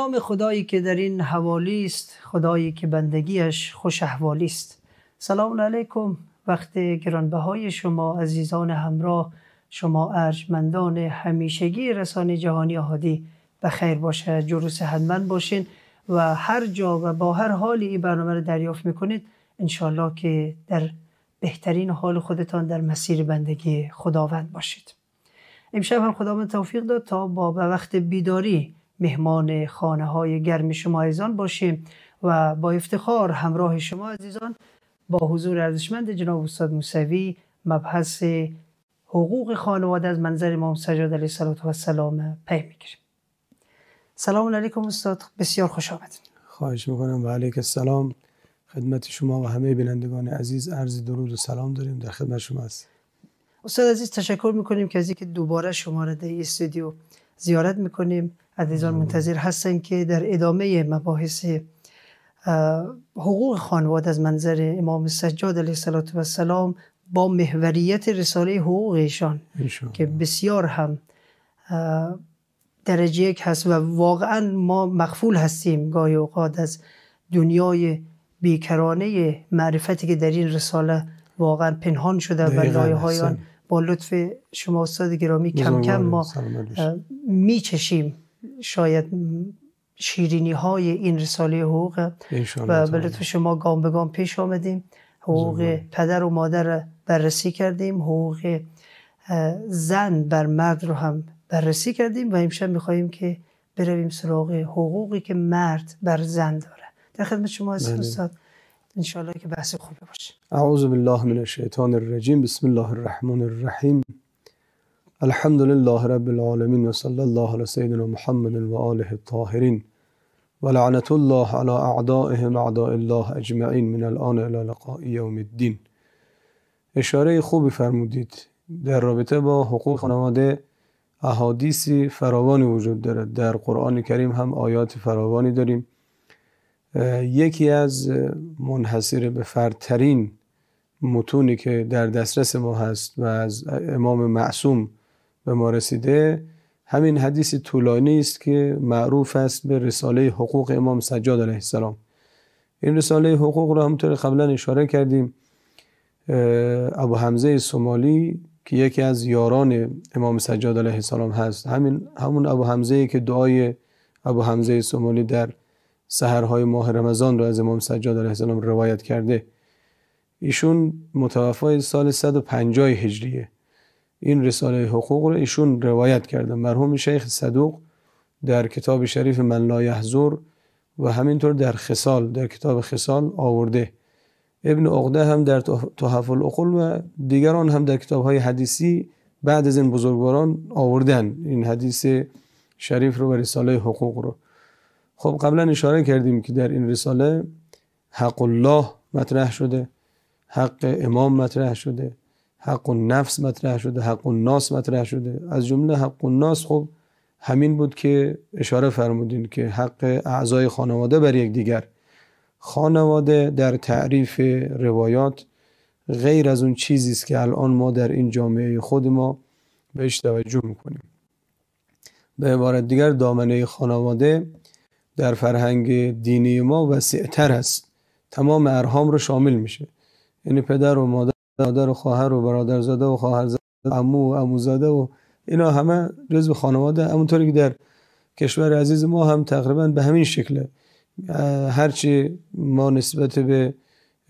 نام خدایی که در این حوالی است خدایی که بندگیش خوش احوالی است سلام علیکم وقت گرانبهای شما عزیزان همراه شما ارجمندان همیشگی رسانه جهانی آهادی به خیر باشه جروس هدمن باشین و هر جا و با هر حالی این برنامه رو دریافت میکنید انشالله که در بهترین حال خودتان در مسیر بندگی خداوند باشید امشب هم خداوند توفیق داد تا با وقت بیداری مهمان خانه های گرم شما عزیزان باشیم و با افتخار همراه شما عزیزان با حضور ارزشمند جناب استاد موسوی مبحث حقوق خانواده از منظر امام سجاد علیه السلام و سلام پی میگیریم سلام علیکم استاد بسیار خوش آمدید خواهش میکنم و علیک السلام خدمت شما و همه بینندگان عزیز عرض درود و سلام داریم در خدمت شما است استاد عزیز تشکر میکنیم که از اینکه دوباره شما را در استودیو زیارت میکنیم عزیزان منتظر هستن که در ادامه مباحث حقوق خانواده از منظر امام سجاد علیه السلام با محوریت رساله حقوقشان که بسیار هم درجه یک هست و واقعا ما مخفول هستیم گاهی اوقات از دنیای بیکرانه معرفتی که در این رساله واقعا پنهان شده و لایه های آن با لطف شما استاد گرامی کم کم ما میچشیم شاید شیرینی های این رساله حقوق و به لطف شما گام به گام پیش آمدیم حقوق پدر و مادر بررسی کردیم حقوق زن بر مرد رو هم بررسی کردیم و امشب میخواییم که برویم سراغ حقوقی که مرد بر زن داره در خدمت شما هستم بله. استاد انشاءالله که بحث خوبی باشه اعوذ بالله من الشیطان الرجیم بسم الله الرحمن الرحیم الحمد لله رب العالمين وصلى الله على سيدنا محمد وآله الطاهرين ولعنة الله على اعدائهم اعداء الله أجمعين من الان الى لقاء يوم الدين اشاره خوبی فرمودید در رابطه با حقوق خانواده احادیثی فراوانی وجود دارد در قرآن کریم هم آیات فراوانی داریم یکی از منحصر به فردترین متونی که در دسترس ما هست و از امام معصوم به ما رسیده همین حدیث طولانی است که معروف است به رساله حقوق امام سجاد علیه السلام این رساله حقوق را همطور قبلا اشاره کردیم ابو حمزه سومالی که یکی از یاران امام سجاد علیه السلام هست همین همون ابو حمزه که دعای ابو حمزه سومالی در سهرهای ماه رمضان را از امام سجاد علیه السلام روایت کرده ایشون متوفای سال 150 هجریه این رساله حقوق رو ایشون روایت کرده مرحوم شیخ صدوق در کتاب شریف من لا و همینطور در خسال در کتاب خسال آورده ابن عقده هم در تحف العقل و دیگران هم در کتاب های حدیثی بعد از این بزرگواران آوردن این حدیث شریف رو و رساله حقوق رو خب قبلا اشاره کردیم که در این رساله حق الله مطرح شده حق امام مطرح شده حق و نفس مطرح شده حق و ناس مطرح شده از جمله حق و ناس خب همین بود که اشاره فرمودین که حق اعضای خانواده بر دیگر خانواده در تعریف روایات غیر از اون چیزی است که الان ما در این جامعه خود ما بهش توجه میکنیم به عبارت دیگر دامنه خانواده در فرهنگ دینی ما وسیعتر است تمام ارهام رو شامل میشه یعنی پدر و مادر برادر و خواهر و زاده و خواهر عمو و زاده و اینا همه جزء خانواده همونطوری که در کشور عزیز ما هم تقریبا به همین شکله هرچی ما نسبت به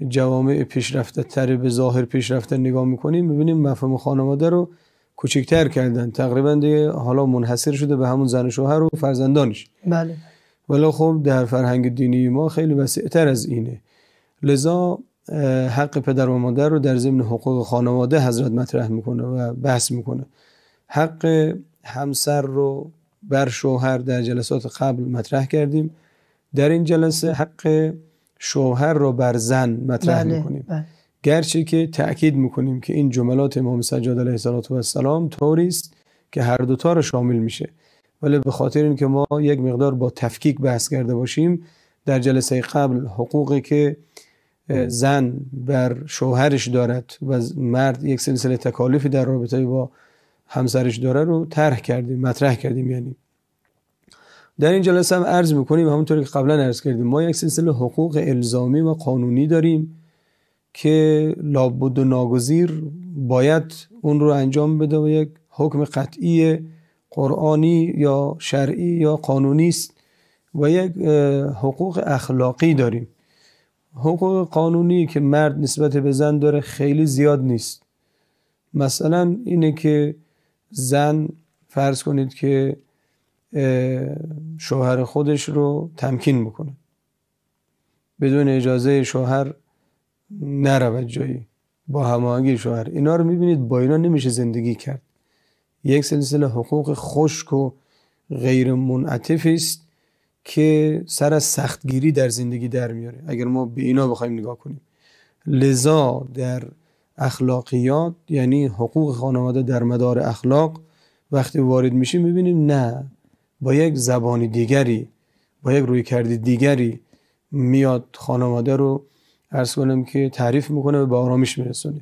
جوامع پیشرفته تر به ظاهر پیشرفته نگاه میکنیم میبینیم مفهوم خانواده رو کوچکتر کردن تقریبا دیگه حالا منحصر شده به همون زن و شوهر و فرزندانش بله ولی خب در فرهنگ دینی ما خیلی تر از اینه لذا حق پدر و مادر رو در ضمن حقوق خانواده حضرت مطرح میکنه و بحث میکنه حق همسر رو بر شوهر در جلسات قبل مطرح کردیم در این جلسه حق شوهر رو بر زن مطرح بله، میکنیم بله. گرچه که تأکید میکنیم که این جملات امام سجاد علیه السلام طوری است که هر دوتا رو شامل میشه ولی به خاطر اینکه ما یک مقدار با تفکیک بحث کرده باشیم در جلسه قبل حقوقی که زن بر شوهرش دارد و مرد یک سلسله تکالیفی در رابطه با همسرش داره رو طرح کردیم مطرح کردیم یعنی در این جلسه هم عرض میکنیم همونطوری که قبلا عرض کردیم ما یک سلسله حقوق الزامی و قانونی داریم که لابد و ناگزیر باید اون رو انجام بده و یک حکم قطعی قرآنی یا شرعی یا قانونی است و یک حقوق اخلاقی داریم حقوق قانونی که مرد نسبت به زن داره خیلی زیاد نیست مثلا اینه که زن فرض کنید که شوهر خودش رو تمکین بکنه بدون اجازه شوهر نرود جایی با هماهنگی شوهر اینا رو میبینید با اینا نمیشه زندگی کرد یک سلسله حقوق خشک و غیر منعطف است که سر از سختگیری در زندگی در میاره اگر ما به اینا بخوایم نگاه کنیم لذا در اخلاقیات یعنی حقوق خانواده در مدار اخلاق وقتی وارد میشیم میبینیم نه با یک زبانی دیگری با یک روی کردی دیگری میاد خانواده رو ارز کنم که تعریف میکنه و به آرامش میرسونه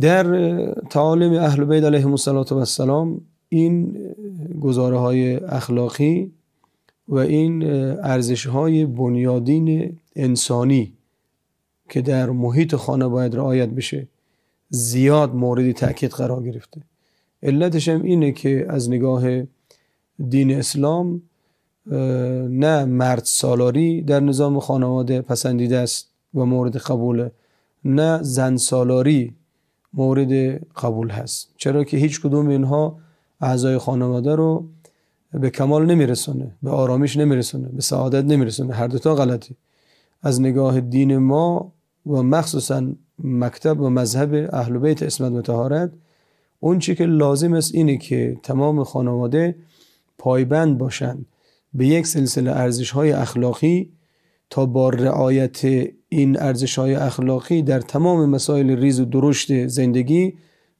در تعالیم اهل بید علیه و السلام این گزاره های اخلاقی و این ارزش های بنیادین انسانی که در محیط خانه باید رعایت بشه زیاد مورد تاکید قرار گرفته علتش هم اینه که از نگاه دین اسلام نه مرد سالاری در نظام خانواده پسندیده است و مورد قبوله نه زن سالاری مورد قبول هست چرا که هیچ کدوم اینها اعضای خانواده رو به کمال نمیرسونه به آرامش نمیرسونه به سعادت نمیرسونه هر دوتا غلطی از نگاه دین ما و مخصوصا مکتب و مذهب اهل بیت اسمت و اون چی که لازم است اینه که تمام خانواده پایبند باشند به یک سلسله ارزش های اخلاقی تا با رعایت این ارزش های اخلاقی در تمام مسائل ریز و درشت زندگی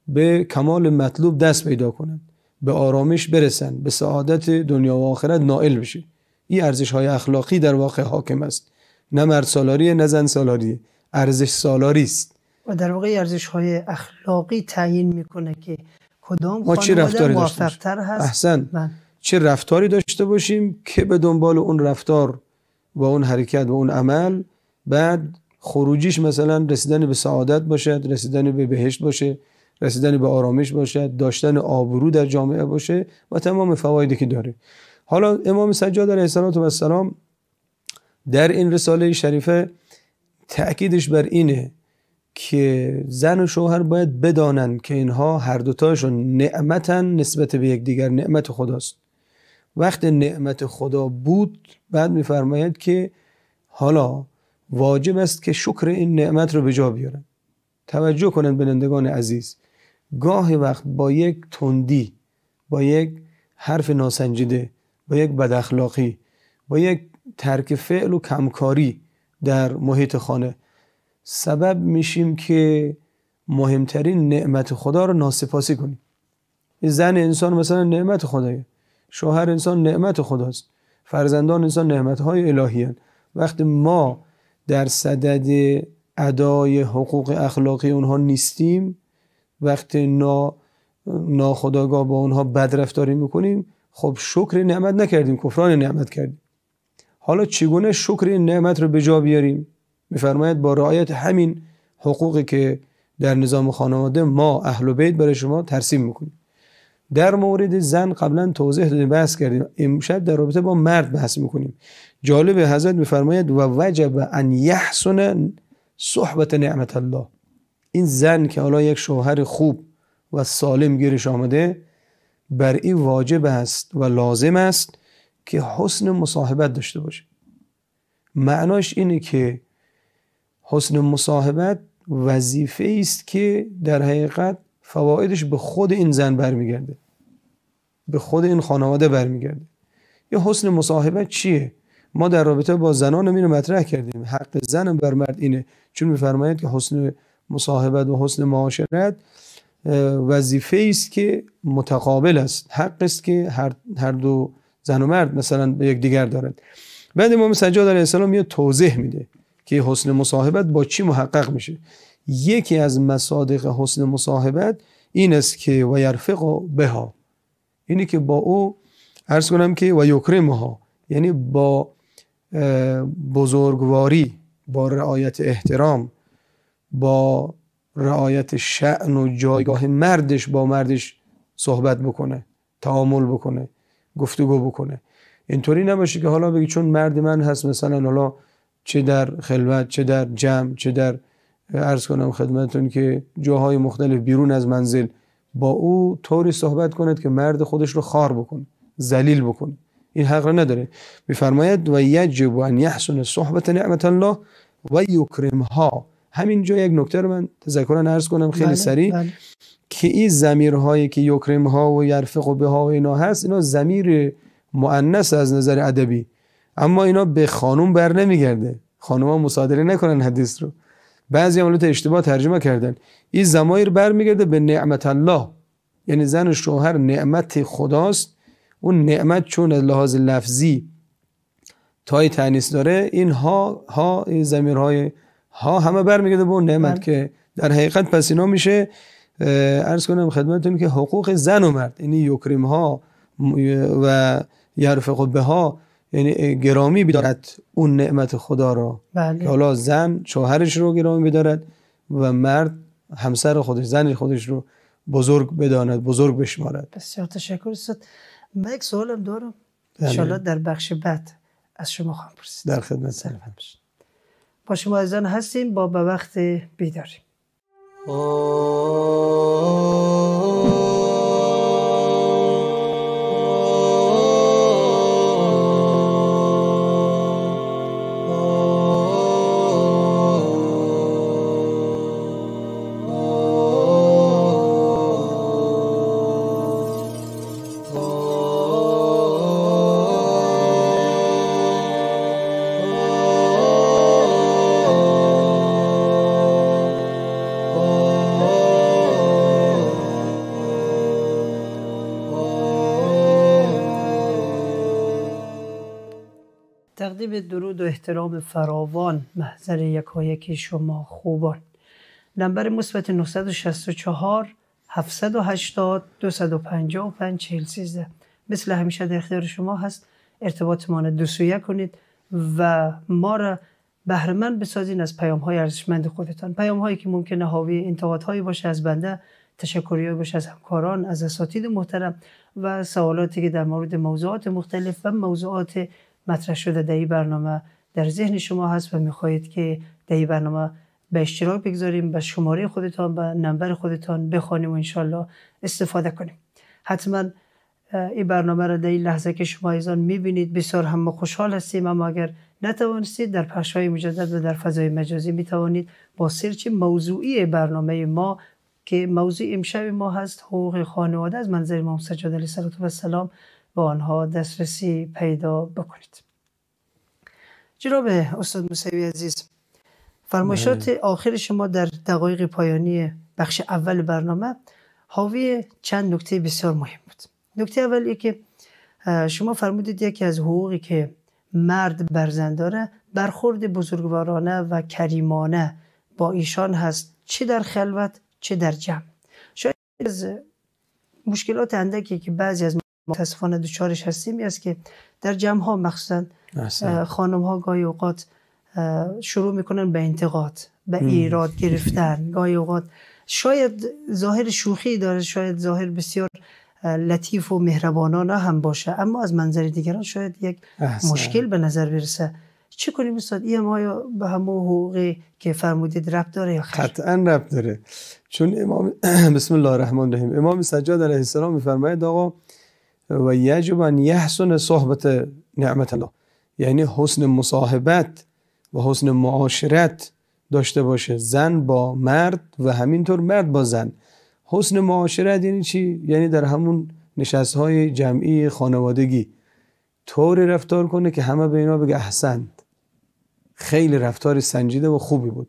به کمال مطلوب دست پیدا کنند به آرامش برسن به سعادت دنیا و آخرت نائل بشه این ارزش های اخلاقی در واقع حاکم است نه مرد سالاریه نه زن سالاری ارزش سالاری است و در واقع ارزش های اخلاقی تعیین میکنه که کدام ما چه رفتاری هست احسن من. بله. چه رفتاری داشته باشیم که به دنبال اون رفتار و اون حرکت و اون عمل بعد خروجیش مثلا رسیدن به سعادت باشد رسیدن به بهشت باشه رسیدن به آرامش باشد داشتن آبرو در جامعه باشه و تمام فوایدی که داره حالا امام سجاد علیه السلام در این رساله شریفه تأکیدش بر اینه که زن و شوهر باید بدانند که اینها هر دوتاشون نعمتن نسبت به یکدیگر نعمت خداست وقت نعمت خدا بود بعد میفرماید که حالا واجب است که شکر این نعمت رو به جا بیارن توجه کنند بینندگان عزیز گاهی وقت با یک تندی با یک حرف ناسنجیده با یک بداخلاقی با یک ترک فعل و کمکاری در محیط خانه سبب میشیم که مهمترین نعمت خدا رو ناسپاسی کنیم زن انسان مثلا نعمت خدایه شوهر انسان نعمت خداست فرزندان انسان نعمت های الهی هن. وقتی ما در صدد ادای حقوق اخلاقی اونها نیستیم وقتی نا ناخداگاه با اونها بدرفتاری میکنیم خب شکر نعمت نکردیم کفران نعمت کردیم حالا چگونه شکر نعمت رو به جا بیاریم میفرماید با رعایت همین حقوقی که در نظام خانواده ما اهل بیت برای شما ترسیم میکنیم در مورد زن قبلا توضیح دادیم بحث کردیم امشب در رابطه با مرد بحث میکنیم جالب حضرت میفرماید و وجب ان یحسن صحبت نعمت الله این زن که حالا یک شوهر خوب و سالم گیرش آمده بر این واجب است و لازم است که حسن مصاحبت داشته باشه معناش اینه که حسن مصاحبت وظیفه است که در حقیقت فوایدش به خود این زن برمیگرده به خود این خانواده برمیگرده یه حسن مصاحبت چیه ما در رابطه با زنان اینو مطرح کردیم حق زن بر مرد اینه چون میفرمایید که حسن مصاحبت و حسن معاشرت وظیفه است که متقابل است حق است که هر, هر دو زن و مرد مثلا به یک دیگر دارند بعد امام سجاد علیه السلام یه توضیح میده که حسن مصاحبت با چی محقق میشه یکی از مصادق حسن مصاحبت این است که و یرفق بها اینی که با او عرض کنم که و یکرمها یعنی با بزرگواری با رعایت احترام با رعایت شعن و جایگاه مردش با مردش صحبت بکنه تعامل بکنه گفتگو بکنه اینطوری نباشه که حالا بگی چون مرد من هست مثلا حالا چه در خلوت چه در جمع چه در عرض کنم خدمتون که جاهای مختلف بیرون از منزل با او طوری صحبت کند که مرد خودش رو خار بکن زلیل بکن این حق نداره میفرماید و یجب ان یحسن صحبت نعمت الله و ها همینجا یک نکته رو من تذکر عرض کنم خیلی بله، سریع بله. که این زمیرهایی که یکرم ها و یرفق و به ها و اینا هست اینا زمیر مؤنث از نظر ادبی اما اینا به خانم بر نمیگرده ها مصادره نکنن حدیث رو بعضی عملات اشتباه ترجمه کردن این زمایر برمیگرده به نعمت الله یعنی زن و شوهر نعمت خداست اون نعمت چون از لحاظ لفظی تای تنیس داره این ها ها زمیرهای ها همه برمیگرده به اون نعمت بله. که در حقیقت پس اینا میشه عرض کنم خدمتتون که حقوق زن و مرد یعنی یکریم ها و یرفق به ها یعنی گرامی بدارد اون نعمت خدا را بله. حالا زن شوهرش رو گرامی بدارد و مرد همسر خودش زن خودش رو بزرگ بداند بزرگ بشمارد بسیار تشکر است من یک سوالم دارم بله. انشاءالله در بخش بعد از شما خواهم پرسید در خدمت سلام با شما ازدان هستیم با به وقت بیداریم تقدیم درود و احترام فراوان محضر یکایک شما خوبان نمبر مثبت 964 780 255 413 مثل همیشه در اختیار شما هست ارتباطمان دو کنید و ما را بهرمند بسازین از پیام های ارزشمند خودتان پیام هایی که ممکنه حاوی انتقادهایی باشه از بنده تشکری باشه از همکاران از اساتید محترم و سوالاتی که در مورد موضوعات مختلف و موضوعات مطرح شده در این برنامه در ذهن شما هست و میخواهید که در این برنامه به اشتراک بگذاریم به شماره خودتان به نمبر خودتان بخوانیم و انشالله استفاده کنیم حتما این برنامه را در این لحظه که شما ایزان میبینید بسیار هم خوشحال هستیم اما اگر نتوانستید در پخشهای مجدد و در فضای مجازی میتوانید با سرچ موضوعی برنامه ما که موضوع امشب ما هست حقوق خانواده از منظر امام سجاد علیه السلام به آنها دسترسی پیدا بکنید جناب استاد موسوی عزیز فرمایشات بله. آخر شما در دقایق پایانی بخش اول برنامه حاوی چند نکته بسیار مهم بود نکته اول که شما فرمودید یکی از حقوقی که مرد برزن داره برخورد بزرگوارانه و کریمانه با ایشان هست چه در خلوت چه در جمع شاید از مشکلات اندکی که بعضی از متاسفانه دوچارش هستیم است که در جمع ها مخصوصا خانم ها گاهی اوقات شروع میکنن به انتقاد به ایراد گرفتن گاهی اوقات شاید ظاهر شوخی داره شاید ظاهر بسیار لطیف و مهربانانه هم باشه اما از منظر دیگران شاید یک مشکل به نظر برسه چه کنیم استاد این آیا به همه حقوقی که فرمودید رب داره یا خیر قطعا رب داره چون امام بسم الله الرحمن الرحیم امام سجاد علیه السلام میفرماید آقا و یجب ان یحسن صحبت نعمت الله یعنی حسن مصاحبت و حسن معاشرت داشته باشه زن با مرد و همینطور مرد با زن حسن معاشرت یعنی چی؟ یعنی در همون نشست های جمعی خانوادگی طوری رفتار کنه که همه به اینا بگه احسن خیلی رفتار سنجیده و خوبی بود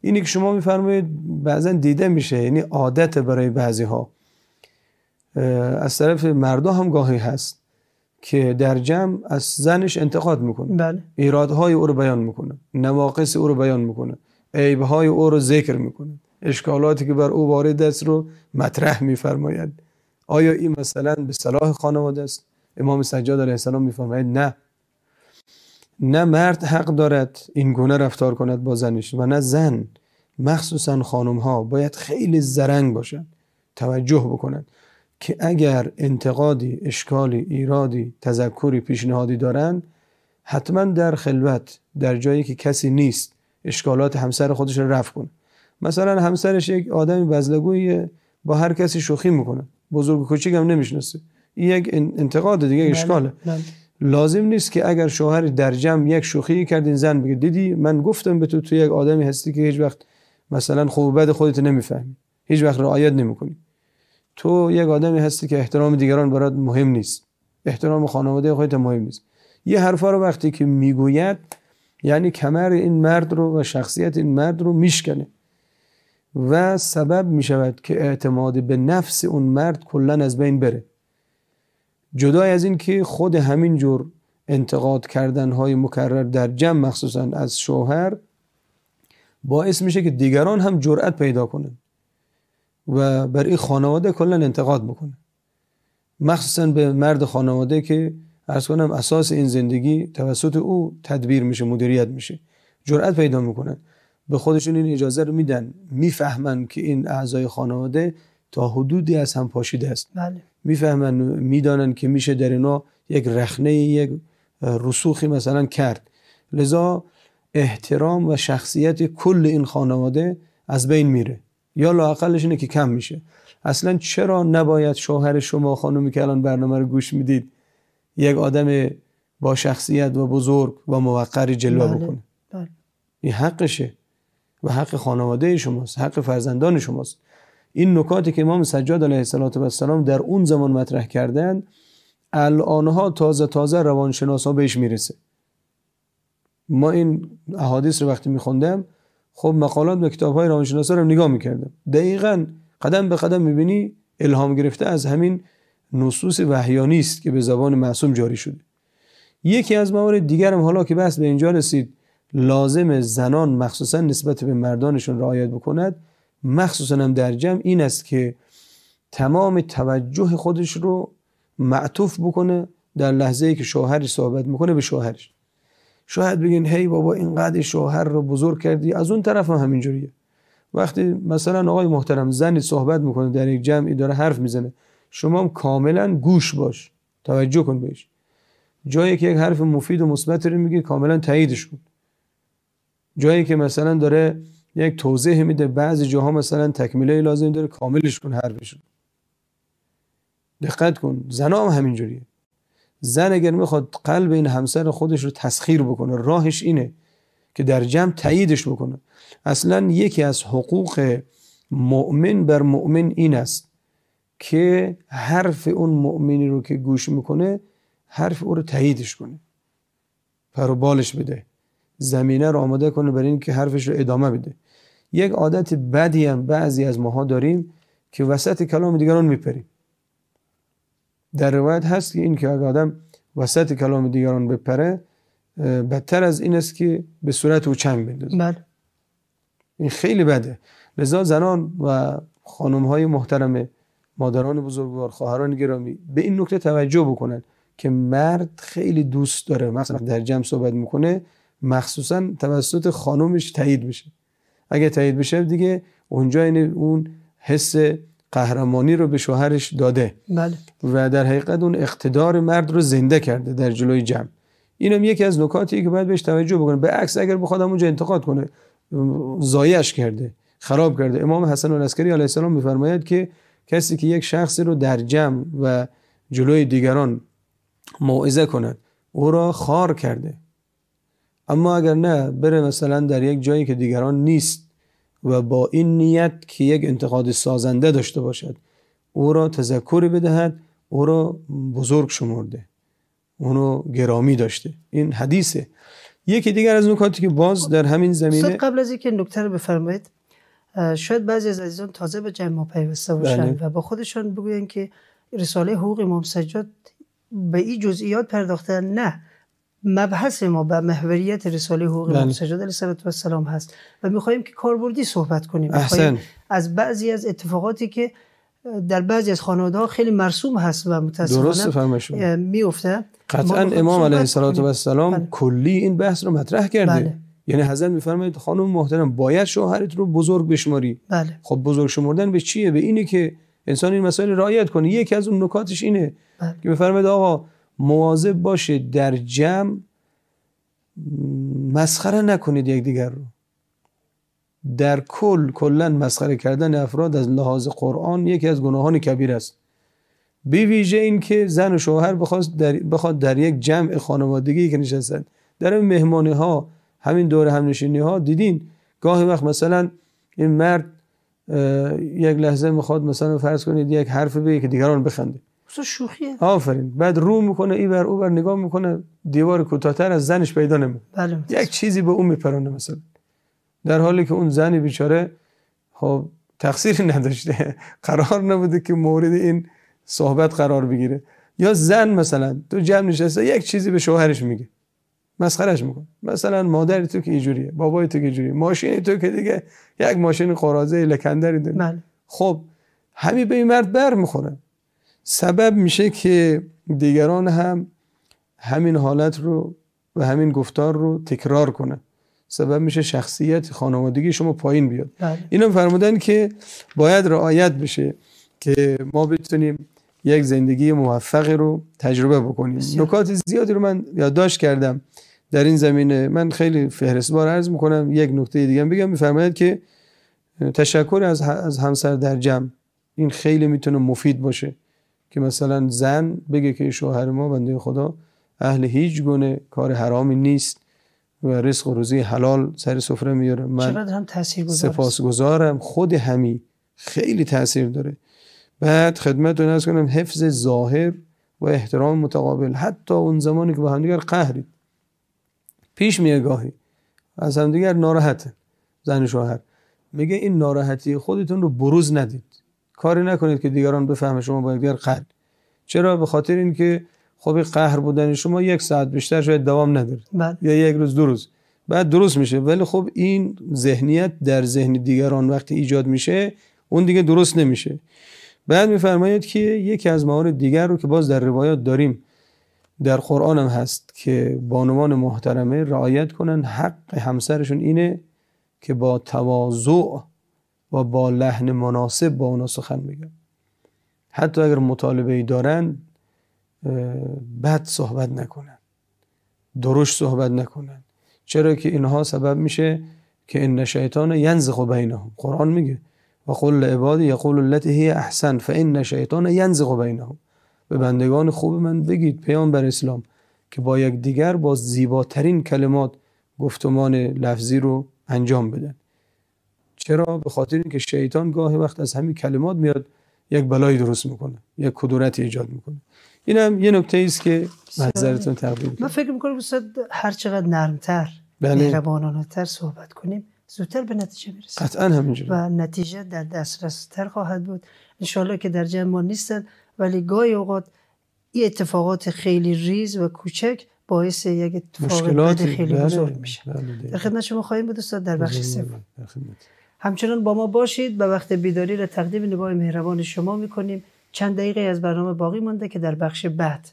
اینی که شما میفرمایید بعضا دیده میشه یعنی عادت برای بعضی ها از طرف مردا هم گاهی هست که در جمع از زنش انتقاد میکنه بله. ایرادهای او رو بیان میکنه نواقص او رو بیان میکنه عیبهای او رو ذکر میکنه اشکالاتی که بر او وارد است رو مطرح میفرماید آیا این مثلا به صلاح خانواده است امام سجاد علیه السلام میفرماید نه نه مرد حق دارد این گونه رفتار کند با زنش و نه زن مخصوصا خانم ها باید خیلی زرنگ باشند توجه بکنند که اگر انتقادی، اشکالی، ایرادی، تذکری، پیشنهادی دارن حتما در خلوت در جایی که کسی نیست اشکالات همسر خودش رو رفت کنه مثلا همسرش یک آدمی بزلگویه با هر کسی شوخی میکنه بزرگ و کوچیک هم نمیشناسه این یک انتقاد دیگه بله، اشکاله بله. لازم نیست که اگر شوهر در جمع یک شوخی کردین زن بگه دیدی من گفتم به تو تو یک آدمی هستی که هیچ وقت مثلا خوب بد خودت نمیفهمی هیچ وقت رعایت نمیکنی تو یک آدمی هستی که احترام دیگران برات مهم نیست احترام خانواده خودت مهم نیست یه حرفا رو وقتی که میگوید یعنی کمر این مرد رو و شخصیت این مرد رو میشکنه و سبب میشود که اعتماد به نفس اون مرد کلا از بین بره جدای از این که خود همین جور انتقاد کردن های مکرر در جمع مخصوصا از شوهر باعث میشه که دیگران هم جرأت پیدا کنن و بر این خانواده کلا انتقاد بکنه مخصوصا به مرد خانواده که ارز کنم اساس این زندگی توسط او تدبیر میشه مدیریت میشه جرأت پیدا میکنن به خودشون این اجازه رو میدن میفهمن که این اعضای خانواده تا حدودی از هم پاشیده است بله. میفهمن میدانن که میشه در اینا یک رخنه یک رسوخی مثلا کرد لذا احترام و شخصیت کل این خانواده از بین میره یا لاقلش اینه که کم میشه اصلا چرا نباید شوهر شما خانومی که الان برنامه رو گوش میدید یک آدم با شخصیت و بزرگ و موقری جلوه بله، بکنه بله. این حقشه و حق خانواده شماست حق فرزندان شماست این نکاتی که امام سجاد علیه السلام در اون زمان مطرح کردن الانها تازه تازه روانشناس ها بهش میرسه ما این احادیث رو وقتی میخوندم خب مقالات و کتاب های روانشناسا رو نگاه میکردم دقیقا قدم به قدم میبینی الهام گرفته از همین نصوص وحیانی است که به زبان معصوم جاری شده یکی از موارد دیگرم حالا که بحث به اینجا رسید لازم زنان مخصوصا نسبت به مردانشون رعایت بکند مخصوصا هم در جمع این است که تمام توجه خودش رو معطوف بکنه در لحظه ای که شوهرش صحبت میکنه به شوهرش شاید بگین هی بابا اینقدر شوهر رو بزرگ کردی از اون طرف هم همینجوریه وقتی مثلا آقای محترم زنی صحبت میکنه در یک جمعی داره حرف میزنه شما هم کاملا گوش باش توجه کن بهش جایی که یک حرف مفید و مثبت رو میگه کاملا تاییدش کن جایی که مثلا داره یک توضیح میده بعضی جاها مثلا تکمیله لازم داره کاملش کن حرفش دقت کن زنا هم همینجوریه زن اگر میخواد قلب این همسر خودش رو تسخیر بکنه راهش اینه که در جمع تاییدش بکنه اصلا یکی از حقوق مؤمن بر مؤمن این است که حرف اون مؤمنی رو که گوش میکنه حرف او رو تاییدش کنه پرو بالش بده زمینه رو آماده کنه برای اینکه حرفش رو ادامه بده یک عادت بدی هم بعضی از ماها داریم که وسط کلام دیگران میپریم در روایت هست که این که اگر آدم وسط کلام دیگران بپره بدتر از این است که به صورت او چنگ بندازه بله این خیلی بده لذا زنان و خانم های محترم مادران بزرگوار خواهران گرامی به این نکته توجه بکنن که مرد خیلی دوست داره مثلا در جمع صحبت میکنه مخصوصا توسط خانمش تایید بشه اگه تایید بشه دیگه اونجا این اون حس قهرمانی رو به شوهرش داده بله. و در حقیقت اون اقتدار مرد رو زنده کرده در جلوی جمع این هم یکی از نکاتیه که باید بهش توجه بکنه به عکس اگر بخواد اونجا انتقاد کنه زایش کرده خراب کرده امام حسن نسکری علیه السلام میفرماید که کسی که یک شخصی رو در جمع و جلوی دیگران موعظه کند او را خار کرده اما اگر نه بره مثلا در یک جایی که دیگران نیست و با این نیت که یک انتقاد سازنده داشته باشد او را تذکر بدهد او را بزرگ شمرده اونو گرامی داشته این حدیثه یکی دیگر از نکاتی که باز خب، در همین زمینه قبل از اینکه نکته بفرمایید شاید بعضی از عزیزان تازه به جمع پیوسته باشن بله. و با خودشان بگویند که رساله حقوق امام سجاد به این جزئیات پرداخته نه مبحث ما به محوریت رساله حقوق بله. سجاد علیه السلام هست و میخواهیم که کاربردی صحبت کنیم احسن. از بعضی از اتفاقاتی که در بعضی از خانواده ها خیلی مرسوم هست و متاسفانه میفته قطعا امام علیه السلام بله. کلی این بحث رو مطرح کرده بله. یعنی حضرت میفرمایید خانم محترم باید شوهرت رو بزرگ بشماری بله. خب بزرگ شمردن به چیه به اینه که انسان این مسائل رعایت کنه یکی از اون نکاتش اینه بله. که میفرمایید آقا مواظب باشید در جمع مسخره نکنید یکدیگر رو در کل کلا مسخره کردن افراد از لحاظ قرآن یکی از گناهان کبیر است بی ویژه این که زن و شوهر بخواد در, بخواد در یک جمع خانوادگی که نشستن در مهمانی ها همین دور هم ها دیدین گاهی وقت مثلا این مرد یک لحظه میخواد مثلا فرض کنید یک حرف بگه که دیگران بخنده شوخیه آفرین بعد رو میکنه ای بر او بر نگاه میکنه دیوار کوتاهتر از زنش پیدا نمون بله، یک چیزی به اون میپرونه مثلا در حالی که اون زنی بیچاره خب تقصیر نداشته قرار نبوده که مورد این صحبت قرار بگیره یا زن مثلا تو جمع نشسته یک چیزی به شوهرش میگه مسخرش میکنه مثلا مادر تو که اینجوریه بابای تو که اینجوریه ماشین تو که دیگه یک ماشین قرازه لکندری داره بله. خب همین به این مرد بر میخوره سبب میشه که دیگران هم همین حالت رو و همین گفتار رو تکرار کنه سبب میشه شخصیت خانوادگی شما پایین بیاد بله. اینم فرمودن که باید رعایت بشه که ما بتونیم یک زندگی موفقی رو تجربه بکنیم نکات زیادی رو من یادداشت کردم در این زمینه من خیلی فهرستوار عرض میکنم یک نکته دیگه بگم میفرماید که تشکر از از همسر در جمع این خیلی میتونه مفید باشه که مثلا زن بگه که شوهر ما بنده خدا اهل هیچ گونه کار حرامی نیست و رزق و روزی حلال سر سفره میاره من هم گذارم خود همی خیلی تاثیر داره بعد خدمت رو کنم حفظ ظاهر و احترام متقابل حتی اون زمانی که با همدیگر قهرید پیش میگاهی، گاهی از همدیگر ناراحته زن شوهر میگه این ناراحتی خودتون رو بروز ندید کاری نکنید که دیگران بفهمه شما با یکدیگر قهر چرا به خاطر اینکه خب قهر بودن شما یک ساعت بیشتر شاید دوام نداره بله. یا یک روز دو روز بعد درست میشه ولی خب این ذهنیت در ذهن دیگران وقتی ایجاد میشه اون دیگه درست نمیشه بعد میفرماید که یکی از موارد دیگر رو که باز در روایات داریم در قرآن هم هست که بانوان محترمه رعایت کنن حق همسرشون اینه که با تواضع و با لحن مناسب با اونا سخن بگم حتی اگر مطالبه ای دارن بد صحبت نکنن درشت صحبت نکنن چرا که اینها سبب میشه که ان شیطان ینزخ بینهم قرآن میگه و قل عباد یقول التی هی احسن فان شیطان ینزغ بینهم به بندگان خوب من بگید بر اسلام که با دیگر با زیباترین کلمات گفتمان لفظی رو انجام بدن چرا به خاطر اینکه شیطان گاهی وقت از همین کلمات میاد یک بلایی درست میکنه یک کدورتی ایجاد میکنه این هم یه نکته است که نظرتون تقدیم من فکر میکنم استاد هر چقدر نرمتر بله. مهربانانه تر صحبت کنیم زودتر به نتیجه میرسیم قطعا همینجوری و نتیجه در دسترس تر خواهد بود انشالله که در جمع ما نیستن ولی گاهی اوقات این اتفاقات خیلی ریز و کوچک باعث یک اتفاق خیلی بله. بزرگ میشه بله، در خدمت شما خواهیم بود استاد در بخش سوم همچنان با ما باشید به وقت بیداری را تقدیم نگاه مهربان شما میکنیم چند دقیقه از برنامه باقی مانده که در بخش بعد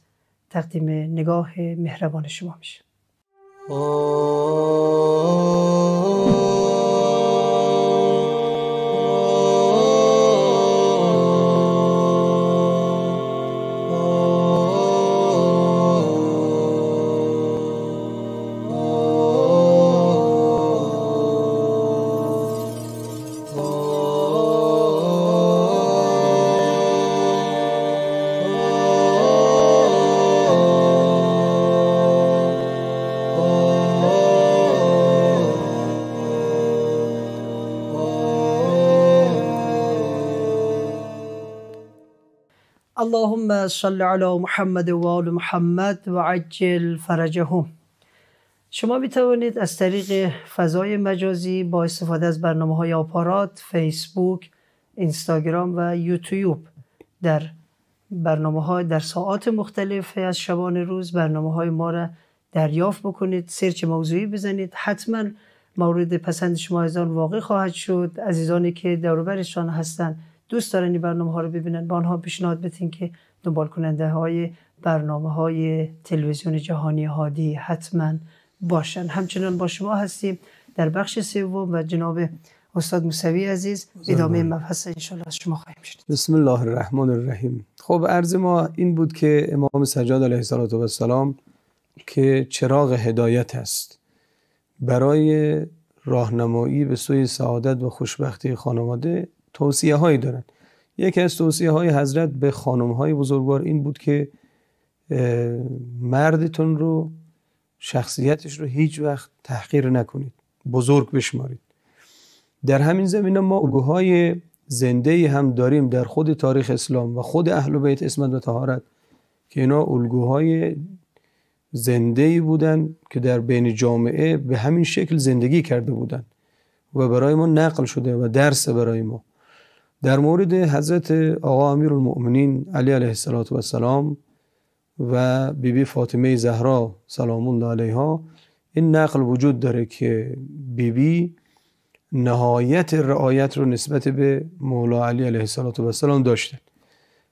تقدیم نگاه مهربان شما میشه صل علی محمد و آل محمد و عجل فرجهم شما می توانید از طریق فضای مجازی با استفاده از برنامه های آپارات، فیسبوک، اینستاگرام و یوتیوب در برنامه های در ساعات مختلف از شبان روز برنامه های ما را دریافت بکنید سرچ موضوعی بزنید حتما مورد پسند شما از آن واقع خواهد شد عزیزانی که دروبرشان هستند دوست دارن این برنامه ها رو ببینن با آنها پیشنهاد بدین که دنبال کننده های برنامه های تلویزیون جهانی هادی حتما باشن همچنان با شما هستیم در بخش سوم و جناب استاد موسوی عزیز ادامه مبحث انشالله از شما خواهیم شد بسم الله الرحمن الرحیم خب عرض ما این بود که امام سجاد علیه السلام که چراغ هدایت است برای راهنمایی به سوی سعادت و خوشبختی خانواده توصیه هایی دارن یکی از توصیه های حضرت به خانم های بزرگوار این بود که مردتون رو شخصیتش رو هیچ وقت تحقیر نکنید بزرگ بشمارید در همین زمینه ما الگوهای زنده هم داریم در خود تاریخ اسلام و خود اهل بیت اسمت و تهارت که اینا الگوهای زنده ای بودن که در بین جامعه به همین شکل زندگی کرده بودن و برای ما نقل شده و درس برای ما در مورد حضرت آقا امیر المؤمنین علی علیه السلام و بیبی بی فاطمه زهرا سلام الله علیها این نقل وجود داره که بی بی نهایت رعایت رو نسبت به مولا علی علیه السلام داشتن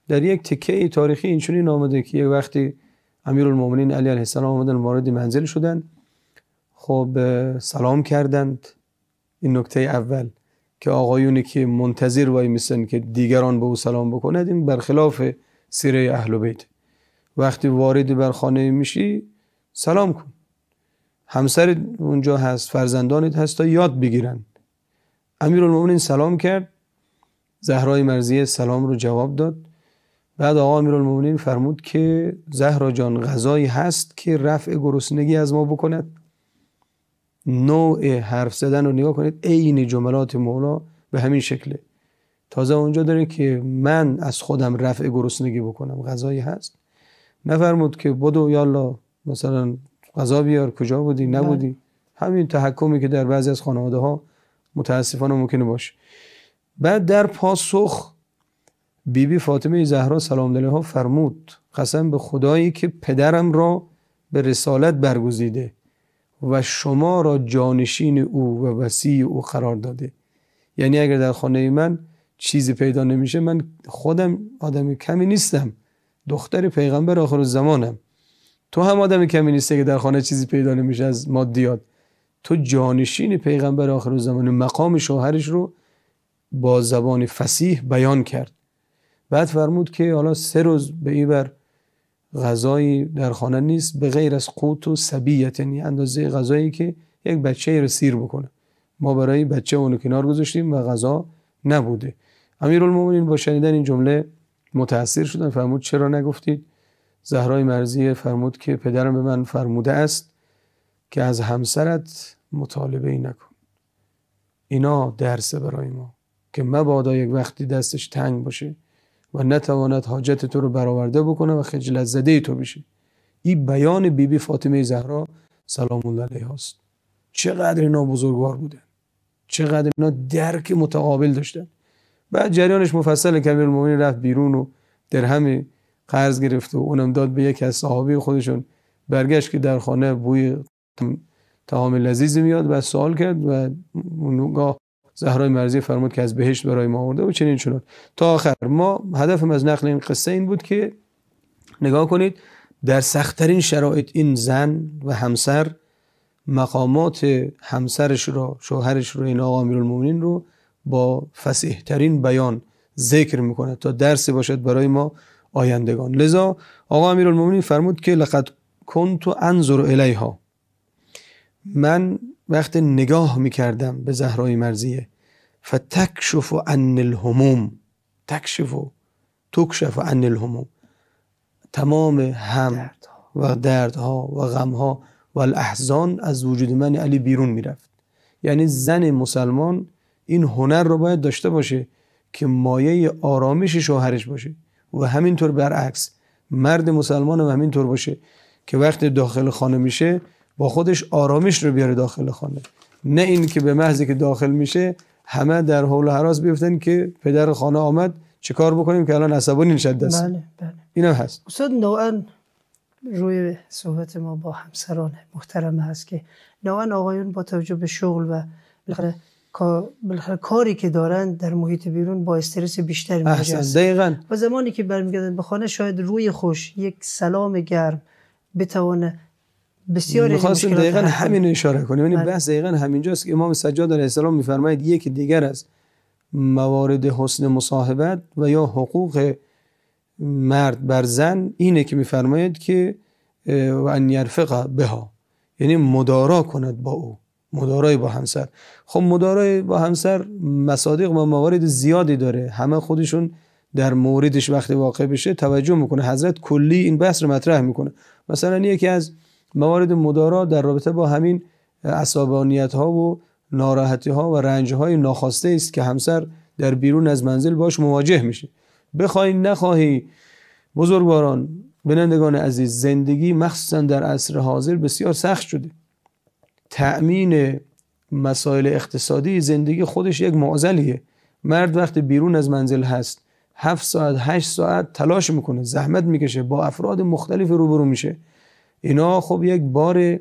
در یک تکه تاریخی اینچنین آمده که یک وقتی المؤمنین علی علیه السلام آمدن وارد منزل شدن خب سلام کردند این نکته اول که آقایونی که منتظر وای میسن که دیگران به او سلام بکند این برخلاف سیره اهل بیت وقتی وارد بر خانه میشی سلام کن همسر اونجا هست فرزندانت هست تا یاد بگیرن امیرالمومنین سلام کرد زهرای مرزیه سلام رو جواب داد بعد آقا امیرالمومنین فرمود که زهرا جان غذایی هست که رفع گرسنگی از ما بکند نوع حرف زدن رو نگاه کنید عین جملات مولا به همین شکله تازه اونجا داره که من از خودم رفع گرسنگی بکنم غذایی هست نفرمود که بدو یالا مثلا غذا بیار کجا بودی بله. نبودی همین تحکمی که در بعضی از خانواده ها متاسفانه ممکنه باشه بعد در پاسخ بیبی بی فاطمه زهرا سلام ها فرمود قسم به خدایی که پدرم را به رسالت برگزیده و شما را جانشین او و وسیع او قرار داده یعنی اگر در خانه من چیزی پیدا نمیشه من خودم آدم کمی نیستم دختر پیغمبر آخر زمانم تو هم آدم کمی نیستی که در خانه چیزی پیدا نمیشه از مادیات تو جانشین پیغمبر آخر زمان مقام شوهرش رو با زبان فسیح بیان کرد بعد فرمود که حالا سه روز به این بر غذایی در خانه نیست به غیر از قوت و سبیت یعنی اندازه غذایی که یک بچه رو سیر بکنه ما برای بچه اونو کنار گذاشتیم و غذا نبوده امیرالمومنین با شنیدن این جمله متاثر شدن فرمود چرا نگفتید زهرای مرزیه فرمود که پدرم به من فرموده است که از همسرت مطالبه ای نکن اینا درس برای ما که مبادا یک وقتی دستش تنگ باشه و نتواند حاجت تو رو برآورده بکنه و خجلت زده تو بشه این بیان بیبی فاطمه زهرا سلام الله علیها است چقدر اینا بزرگوار بودن چقدر اینا درک متقابل داشتن بعد جریانش مفصل کمیر المؤمنین رفت بیرون و درهم قرض گرفت و اونم داد به یکی از صحابه خودشون برگشت که در خانه بوی تمام لذیذ میاد و سوال کرد و اونگاه زهرای مرزی فرمود که از بهشت برای ما آورده و چنین چنان تا آخر ما هدفم از نقل این قصه این بود که نگاه کنید در سختترین شرایط این زن و همسر مقامات همسرش رو شوهرش رو این آقا امیرالمومنین رو با فسیحترین ترین بیان ذکر میکنه تا درس باشد برای ما آیندگان لذا آقا امیرالمومنین فرمود که لقد کنت انظر الیها من وقت نگاه میکردم به زهرای مرزیه فتکشف عن الهموم تکشف تکشف عن الهموم تمام هم و دردها و غمها و الاحزان از وجود من علی بیرون میرفت یعنی زن مسلمان این هنر رو باید داشته باشه که مایه آرامش شوهرش باشه و همینطور برعکس مرد مسلمان هم همینطور باشه که وقت داخل خانه میشه با خودش آرامش رو بیاره داخل خانه نه این که به محضی که داخل میشه همه در حول و حراس بیفتن که پدر خانه آمد چه کار بکنیم که الان عصبانی نشد دست این بله, بله. هست استاد نوعا روی صحبت ما با همسران محترم هست که نوعا آقایون با توجه به شغل و بالاخره کاری که دارن در محیط بیرون با استرس بیشتر مواجه دقیقا و زمانی که برمیگردن به خانه شاید روی خوش یک سلام گرم بتوانه بسیار میخواستم دقیقا همین اشاره کنیم یعنی بله. بحث دقیقا همینجاست که امام سجاد علیه السلام میفرماید یکی دیگر از موارد حسن مصاحبت و یا حقوق مرد بر زن اینه که میفرماید که و ان یرفق بها یعنی مدارا کند با او مدارای با همسر خب مدارای با همسر مصادیق و موارد زیادی داره همه خودشون در موردش وقتی واقع بشه توجه میکنه حضرت کلی این بحث رو مطرح میکنه مثلا یکی از موارد مدارا در رابطه با همین عصبانیت ها و ناراحتی ها و رنج های ناخواسته است که همسر در بیرون از منزل باش مواجه میشه بخواهی نخواهی بزرگواران بینندگان عزیز زندگی مخصوصا در عصر حاضر بسیار سخت شده تأمین مسائل اقتصادی زندگی خودش یک معزلیه مرد وقتی بیرون از منزل هست هفت ساعت هشت ساعت تلاش میکنه زحمت میکشه با افراد مختلف روبرو میشه اینا خب یک بار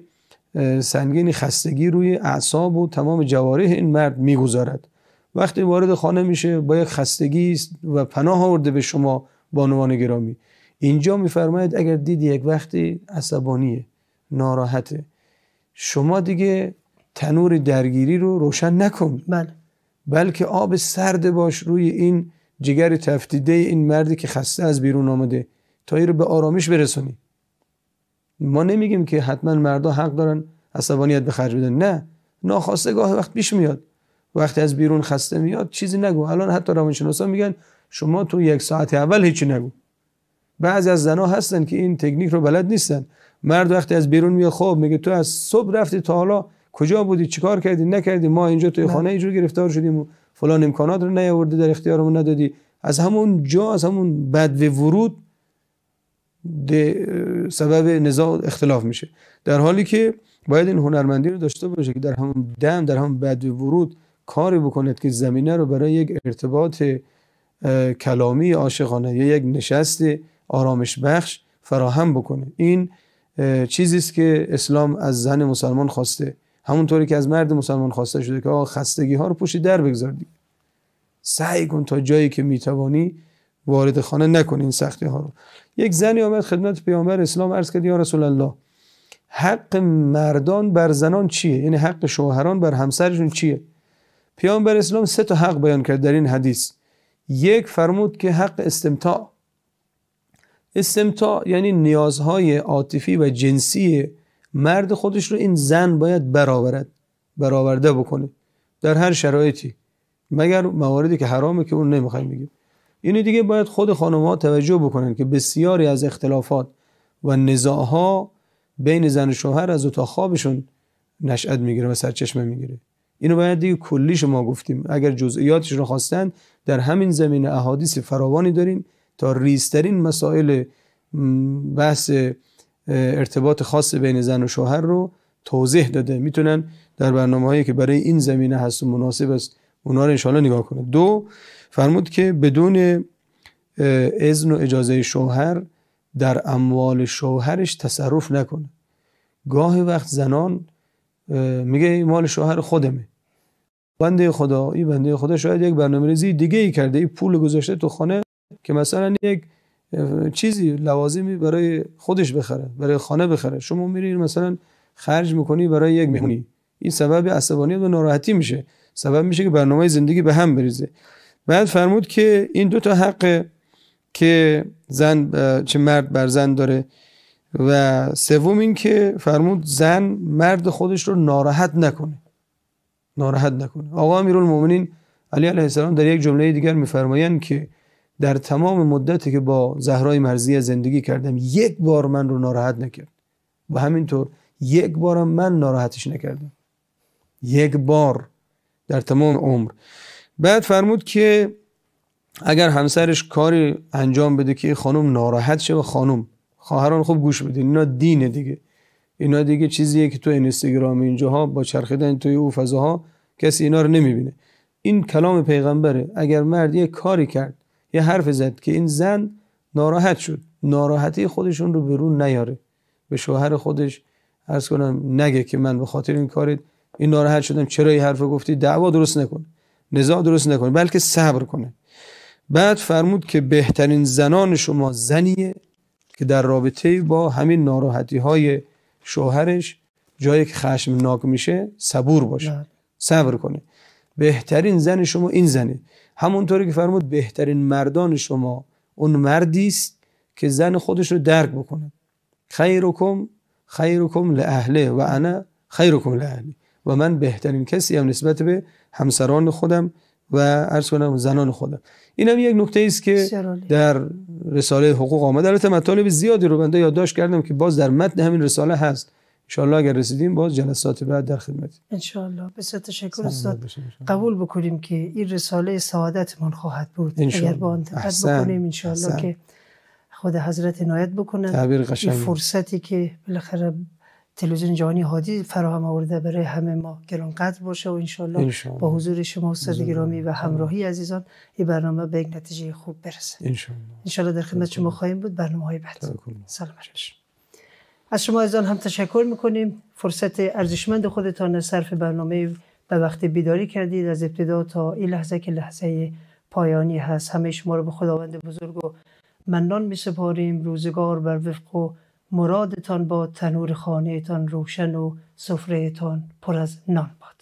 سنگین خستگی روی اعصاب و تمام جواره این مرد میگذارد وقتی وارد خانه میشه با یک خستگی است و پناه آورده به شما بانوان گرامی اینجا میفرماید اگر دیدی یک وقتی عصبانیه ناراحته شما دیگه تنور درگیری رو روشن نکن بله. بلکه آب سرد باش روی این جگر تفتیده این مردی که خسته از بیرون آمده تا ای رو به آرامش برسونی ما نمیگیم که حتما مردا حق دارن عصبانیت به خرج بدن نه ناخواسته گاه وقت پیش میاد وقتی از بیرون خسته میاد چیزی نگو الان حتی روانشناسا میگن شما تو یک ساعت اول هیچی نگو بعضی از زنا هستن که این تکنیک رو بلد نیستن مرد وقتی از بیرون میاد خب میگه تو از صبح رفتی تا حالا کجا بودی چیکار کردی نکردی ما اینجا توی خانه اینجور گرفتار شدیم و فلان امکانات رو نیاوردی در اختیارمون ندادی از همون جا از همون بد ورود سبب نزاع اختلاف میشه در حالی که باید این هنرمندی رو داشته باشه که در همون دم در همون بد ورود کاری بکند که زمینه رو برای یک ارتباط کلامی عاشقانه یا یک نشست آرامش بخش فراهم بکنه این چیزی است که اسلام از زن مسلمان خواسته همونطوری که از مرد مسلمان خواسته شده که آقا خستگی ها رو پشت در بگذار سعی کن تا جایی که میتوانی وارد خانه نکن این سختی ها رو یک زنی آمد خدمت پیامبر اسلام عرض کرد یا رسول الله حق مردان بر زنان چیه یعنی حق شوهران بر همسرشون چیه پیامبر اسلام سه تا حق بیان کرد در این حدیث یک فرمود که حق استمتاع استمتاع یعنی نیازهای عاطفی و جنسی مرد خودش رو این زن باید برآورد برآورده بکنه در هر شرایطی مگر مواردی که حرامه که اون نمیخوایم بگیم اینو یعنی دیگه باید خود ها توجه بکنن که بسیاری از اختلافات و نزاعها بین زن و شوهر از اتاق خوابشون نشأت میگیره و سرچشمه میگیره اینو باید دیگه کلی شما گفتیم اگر جزئیاتش رو خواستن در همین زمینه احادیث فراوانی داریم تا ریزترین مسائل بحث ارتباط خاص بین زن و شوهر رو توضیح داده میتونن در برنامه هایی که برای این زمینه هست و مناسب است اونا رو نگاه کنه دو فرمود که بدون اذن و اجازه شوهر در اموال شوهرش تصرف نکنه گاهی وقت زنان میگه مال شوهر خودمه بنده خدا این بنده خدا شاید یک برنامه ریزی دیگه ای کرده این پول گذاشته تو خانه که مثلا یک چیزی لوازمی برای خودش بخره برای خانه بخره شما میری مثلا خرج میکنی برای یک مهمونی این سبب عصبانیت و ناراحتی میشه سبب میشه که برنامه زندگی به هم بریزه بعد فرمود که این دو تا حق که زن چه مرد بر زن داره و سوم این که فرمود زن مرد خودش رو ناراحت نکنه ناراحت نکنه آقا امیرالمومنین علی علیه السلام در یک جمله دیگر میفرمایند که در تمام مدتی که با زهرای مرزی زندگی کردم یک بار من رو ناراحت نکرد و همینطور یک بارم من ناراحتش نکردم یک بار در تمام عمر بعد فرمود که اگر همسرش کاری انجام بده که خانم ناراحت شه و خانم خواهران خوب گوش بدین اینا دینه دیگه اینا دیگه چیزیه که تو اینستاگرام اینجاها با چرخیدن توی او فضاها کسی اینا رو نمیبینه این کلام پیغمبره اگر مرد یه کاری کرد یه حرف زد که این زن ناراحت شد ناراحتی خودشون رو برون نیاره به شوهر خودش عرض کنم نگه که من به خاطر این کارید این ناراحت شدم چرا این حرف گفتی دعوا درست نکن نزاع درست نکنه بلکه صبر کنه بعد فرمود که بهترین زنان شما زنیه که در رابطه با همین ناراحتی های شوهرش جایی که خشم ناک میشه صبور باشه بله. صبر کنه بهترین زن شما این زنه همونطوری که فرمود بهترین مردان شما اون مردی است که زن خودش رو درک بکنه خیرکم خیرکم لاهله و انا خیرکم لاهلی و من بهترین کسی هم نسبت به همسران خودم و عرض کنم زنان خودم این هم یک نکته است که در رساله حقوق آمد البته مطالب زیادی رو بنده یادداشت کردم که باز در متن همین رساله هست انشالله اگر رسیدیم باز جلسات بعد در خدمت انشالله بسیار تشکر استاد قبول بکنیم که این رساله من خواهد بود اگر با انتقاد بکنیم انشالله که خود حضرت عنایت بکنه این فرصتی که بالاخره تلویزیون جهانی هادی فراهم آورده برای همه ما گرانقدر باشه و انشالله با حضور شما استاد گرامی و همراهی عزیزان این برنامه به یک نتیجه خوب برسه انشالله انشالله در خدمت شما خواهیم بود برنامه های بعد سلام از شما عزیزان هم تشکر میکنیم فرصت ارزشمند خودتان صرف برنامه به وقت بیداری کردید از ابتدا تا این لحظه که لحظه پایانی هست همه شما رو به خداوند بزرگ و منان می سپاریم روزگار بر وفق و مرادتان با تنور خانهتان روشن و سفرهتان پر از نان باد